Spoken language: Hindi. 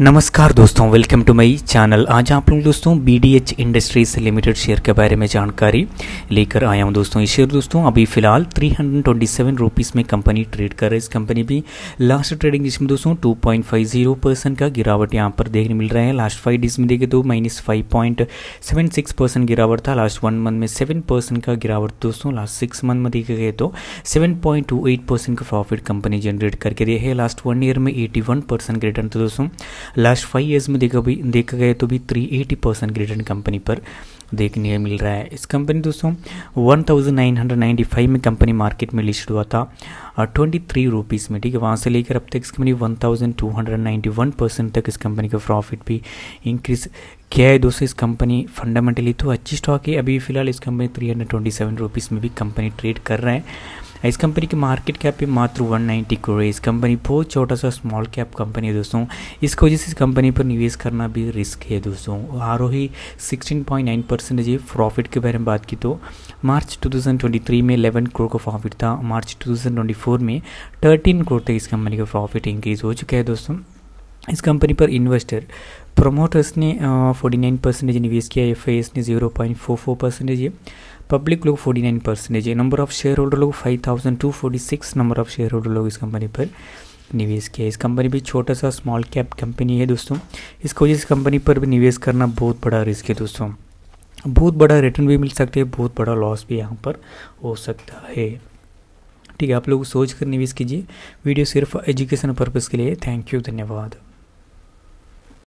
नमस्कार दोस्तों वेलकम टू मई चैनल आज आप लोग दोस्तों B D H industries limited share के बारे में जानकारी लेकर आया हूं दोस्तों ये शेयर दोस्तों अभी फिलहाल three hundred twenty seven rupees में कंपनी ट्रेड कर रही है इस कंपनी भी लास्ट ट्रेडिंग जिसमें में दोस्तों two point five zero percent का गिरावट यहां पर देखने मिल रहा है लास्ट फाइव डेज में देखे तो minus five point seven six percent गिरावट था लास्ट वन मंथ में सेवन परसेंट का गिरावट दोस्तों लास्ट सिक्स मंथ में देखे गए तो seven point two eight percent का प्रॉफिट कंपनी जनरेट करके दिए है लास्ट वन ईयर में एटी वन परसेंट रिटर्न था दोस्तों लास्ट फाइव ईयर्स में देखा भी देखा गया तो भी थ्री एटी परसेंट की रिटर्न कंपनी पर देखने मिल रहा है इस कंपनी दोस्तों 1995 में कंपनी मार्केट में लिस्ट हुआ था और ट्वेंटी थ्री रुपीज़ में ठीक है वहाँ से लेकर अब तक इस कंपनी 1291 परसेंट तक इस कंपनी का प्रॉफिट भी इंक्रीज क्या है दोस्तों इस कंपनी फंडामेंटली तो अच्छी स्टॉक है अभी फिलहाल इस company three hundred twenty seven rupees में भी कंपनी ट्रेड कर रहे हैं इस कंपनी की मार्केट कैप भी मात्र 190 करोड़ है इस कंपनी बहुत छोटा सा स्मॉल कैप कंपनी है दोस्तों इसकी वजह से इस कंपनी पर निवेश करना भी रिस्क है दोस्तों R O E sixteen point nine percentage है प्रॉफिट के बारे में बात की तो मार्च 2023 में 11 करोड़ का प्रॉफिट था मार्च 2024 में 13 करोड़ तक इस कंपनी का प्रॉफिट इंक्रीज़ हो चुका है दोस्तों इस कंपनी पर इन्वेस्टर प्रमोटर्स ने फोर्टी नाइन परसेंटेज निवेश किया एफ आई एस ने zero point four four percentage है पब्लिक लोग फोर्टी नाइन परसेंटेज है नंबर ऑफ शेयर होल्डर लोग five thousand two forty six number of share holder लोग इस कंपनी पर निवेश किया इस कंपनी भी छोटा सा स्मॉल कैप कंपनी है दोस्तों इसको इस कंपनी पर भी निवेश करना बहुत बड़ा रिस्क है दोस्तों बहुत बड़ा रिटर्न भी मिल सकता है बहुत बड़ा लॉस भी यहाँ पर हो सकता है ठीक है आप लोग सोच कर निवेश कीजिए वीडियो सिर्फ एजुकेशन पर्पज़ के लिए थैंक यू धन्यवाद